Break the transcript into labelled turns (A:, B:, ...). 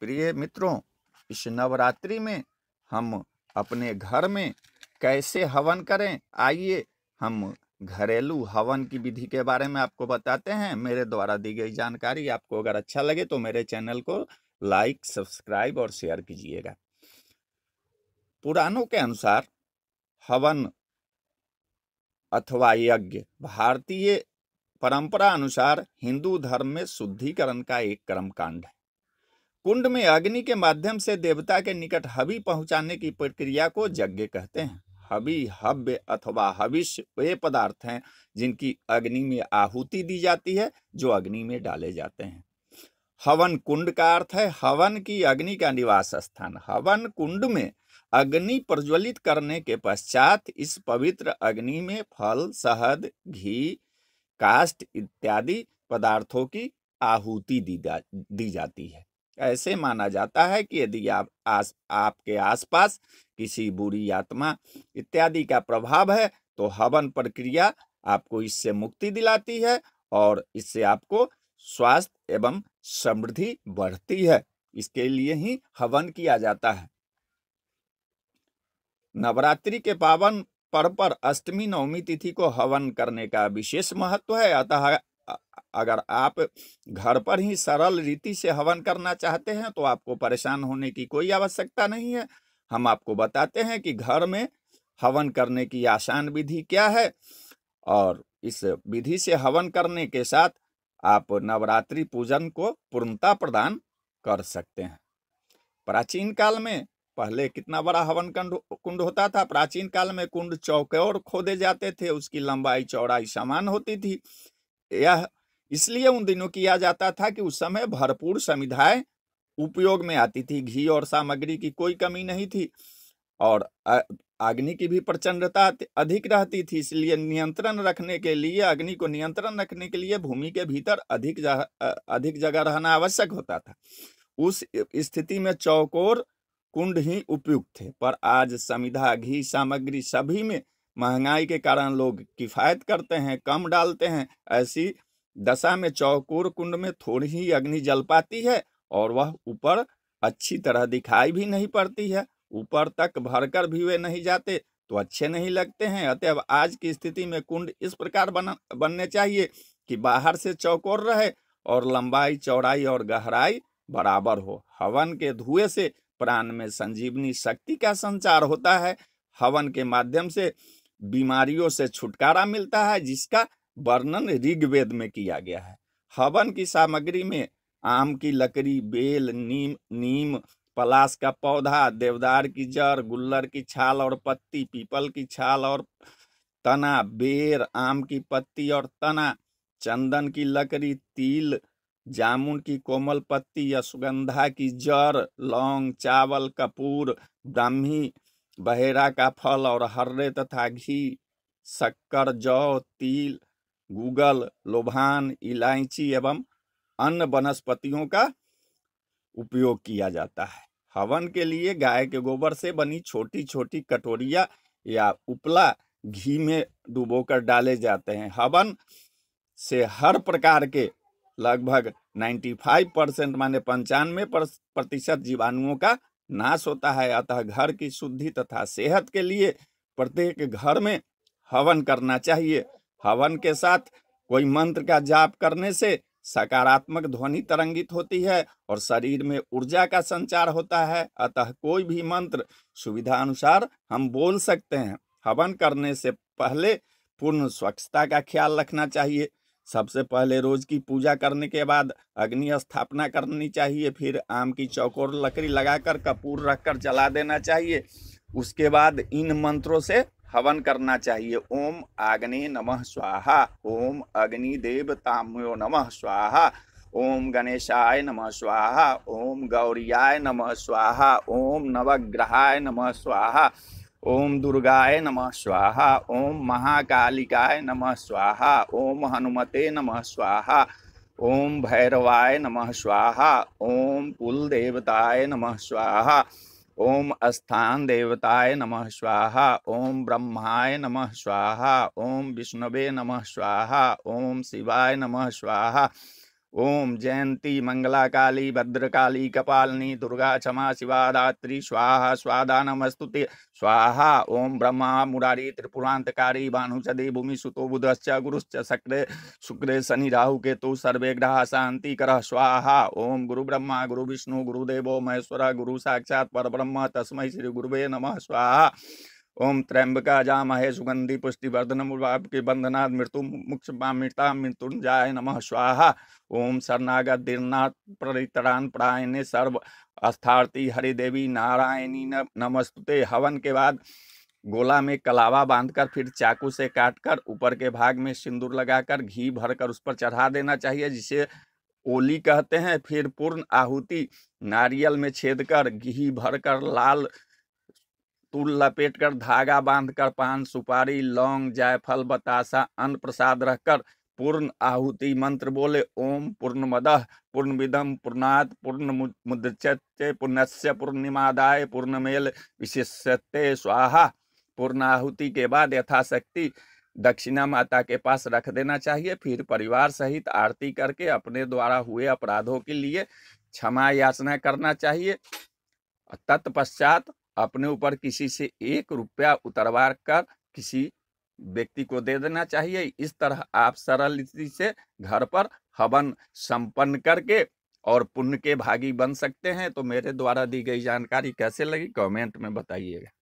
A: प्रिय मित्रों इस नवरात्रि में हम अपने घर में कैसे हवन करें आइए हम घरेलू हवन की विधि के बारे में आपको बताते हैं मेरे द्वारा दी गई जानकारी आपको अगर अच्छा लगे तो मेरे चैनल को लाइक सब्सक्राइब और शेयर कीजिएगा पुराणों के अनुसार हवन अथवा यज्ञ भारतीय परंपरा अनुसार हिंदू धर्म में शुद्धिकरण का एक कर्मकांड है कुंड में अग्नि के माध्यम से देवता के निकट हवि पहुंचाने की प्रक्रिया को यज्ञ कहते हैं हवि हव्य अथवा हविष्य वे पदार्थ हैं जिनकी अग्नि में आहुति दी जाती है जो अग्नि में डाले जाते हैं हवन कुंड का अर्थ है हवन की अग्नि का निवास स्थान हवन कुंड में अग्नि प्रज्वलित करने के पश्चात इस पवित्र अग्नि में फल शहद घी काष्ट इत्यादि पदार्थों की आहुति दी, दी जाती है ऐसे माना जाता है कि यदि आप आस आपके आसपास किसी बुरी आत्मा इत्यादि का प्रभाव है तो हवन प्रक्रिया आपको इससे मुक्ति दिलाती है और इससे आपको स्वास्थ्य एवं समृद्धि बढ़ती है इसके लिए ही हवन किया जाता है नवरात्रि के पावन पर्व पर अष्टमी नवमी तिथि को हवन करने का विशेष महत्व है अतः अगर आप घर पर ही सरल रीति से हवन करना चाहते हैं तो आपको परेशान होने की कोई आवश्यकता नहीं है हम आपको बताते हैं कि घर में हवन करने की आसान विधि क्या है और इस विधि से हवन करने के साथ आप नवरात्रि पूजन को पूर्णता प्रदान कर सकते हैं प्राचीन काल में पहले कितना बड़ा हवन कुंड कुंड होता था प्राचीन काल में कुंड चौके और खोदे जाते थे उसकी लंबाई चौड़ाई समान होती थी यह इसलिए उन दिनों किया जाता था कि उस समय भरपूर समिधाएं उपयोग में आती थी घी और सामग्री की कोई कमी नहीं थी और अग्नि की भी प्रचंडता अधिक रहती थी इसलिए नियंत्रण रखने के लिए अग्नि को नियंत्रण रखने के लिए भूमि के भीतर अधिक जह, अधिक जगह रहना आवश्यक होता था उस स्थिति में चौकोर कुंड ही उपयुक्त थे पर आज समिधा घी सामग्री सभी में महंगाई के कारण लोग किफ़ायत करते हैं कम डालते हैं ऐसी दशा में चौकोर कुंड में थोड़ी ही अग्नि जल पाती है और वह ऊपर अच्छी तरह दिखाई भी नहीं पड़ती है ऊपर तक भरकर भी वे नहीं जाते तो अच्छे नहीं लगते हैं अतएव आज की स्थिति में कुंड इस प्रकार बना बनने चाहिए कि बाहर से चौकोर रहे और लंबाई चौड़ाई और गहराई बराबर हो हवन के धुएं से प्राण में संजीवनी शक्ति का संचार होता है हवन के माध्यम से बीमारियों से छुटकारा मिलता है जिसका वर्णन ऋग्वेद में किया गया है हवन की सामग्री में आम की लकड़ी बेल नीम नीम पलास का पौधा देवदार की जड़ गुल्लर की छाल और पत्ती पीपल की छाल और तना बेर आम की पत्ती और तना चंदन की लकड़ी तिल जामुन की कोमल पत्ती या सुगंधा की जड़ लौंग चावल कपूर ब्राह्मी बहेरा का फल और हर्रे तथा घी शक्कर जौ तिल गूगल लोभान इलायची एवं अन्य वनस्पतियों का उपयोग किया जाता है हवन के लिए गाय के गोबर से बनी छोटी छोटी कटोरिया या उपला घी में डुबोकर डाले जाते हैं हवन से हर प्रकार के लगभग 95 परसेंट माने पंचानवे प्रतिशत जीवाणुओं का नाश होता है अतः घर की शुद्धि तथा सेहत के लिए प्रत्येक घर में हवन करना चाहिए हवन के साथ कोई मंत्र का जाप करने से सकारात्मक ध्वनि तरंगित होती है और शरीर में ऊर्जा का संचार होता है अतः कोई भी मंत्र सुविधा अनुसार हम बोल सकते हैं हवन करने से पहले पूर्ण स्वच्छता का ख्याल रखना चाहिए सबसे पहले रोज की पूजा करने के बाद अग्नि स्थापना करनी चाहिए फिर आम की चौकोर लकड़ी लगाकर कपूर रखकर जला देना चाहिए उसके बाद इन मंत्रों से हवन करना चाहिए ओम आग्नि नमः स्वाहा ओम अग्नि देव ताम्यो नमः स्वाहा ओम गणेशाय नमः स्वाहा ओम गौरियाय नमः स्वाहा ओम नवग्रहाय नमः स्वाहा ओम दुर्गाय नमः स्वाहा ओम महाकालिकाय नमः स्वाहा ओम हनुमते नमः स्वाहा ओम भैरवाय नमः स्वाहा ओम कुल देवताय नमः स्वाहा ओम स्थान देवताय नमः स्वाहा ओम ब्रह्माय नमः स्वाहा ओम विष्णवे नमः स्वाहा ओम शिवाय नमः स्वाहा ओम जयंती मंगला काली भद्रकाली कपालिनी दुर्गा क्षमा शिवा रात्रि स्वाहा स्वादा नमस्तु स्वाहा ओम ब्रह्मा मुरारी त्रिपुरांतकारी भानुसदे भूमि सुतो बुधश्च गुरुश्च शक्र शुक्रे शनि राहु केतु सर्वे ग्रह शांति कर स्वाहा ओम गुरु ब्रह्मा गुरु विष्णु गुरुदेव महेश्वर गुरु साक्षात पर ब्रह्म तस्मय श्री गुरुवे नमः स्वाहा ओम त्र्यंबका महेश सुगंधि पुष्टिवर्धन के बंधनाथ मृत्यु मुक्ष मृता मृत्युंजाय नम स्वाहा ओम शरणागत दीर्नाथ परितरान प्रायणे सर्व अस्थार्थी हरिदेवी नारायणी नमस्तुते हवन के बाद गोला में कलावा बांधकर फिर चाकू से काटकर ऊपर के भाग में सिंदूर लगाकर घी भरकर उस पर चढ़ा देना चाहिए जिसे ओली कहते हैं फिर पूर्ण आहुति नारियल में छेद कर घी भरकर लाल तुल लपेट कर धागा बांध कर पान सुपारी लौंग जायफल बतासा अन्न प्रसाद रखकर पूर्ण आहुति मंत्र बोले ओम पूर्ण मदह पूर्ण विदम पूर्णात पूर्ण मुद्रचत्य पूर्णस्य पूर्णिमादाय पूर्णमेल विशेषत्य स्वाहा पूर्ण आहुति के बाद यथाशक्ति दक्षिणा माता के पास रख देना चाहिए फिर परिवार सहित आरती करके अपने द्वारा हुए अपराधों के लिए क्षमा याचना करना चाहिए तत्पश्चात अपने ऊपर किसी से एक रुपया उतरवा कर किसी व्यक्ति को दे देना चाहिए इस तरह आप सरल रीति से घर पर हवन संपन्न करके और पुण्य के भागी बन सकते हैं तो मेरे द्वारा दी गई जानकारी कैसे लगी कमेंट में बताइएगा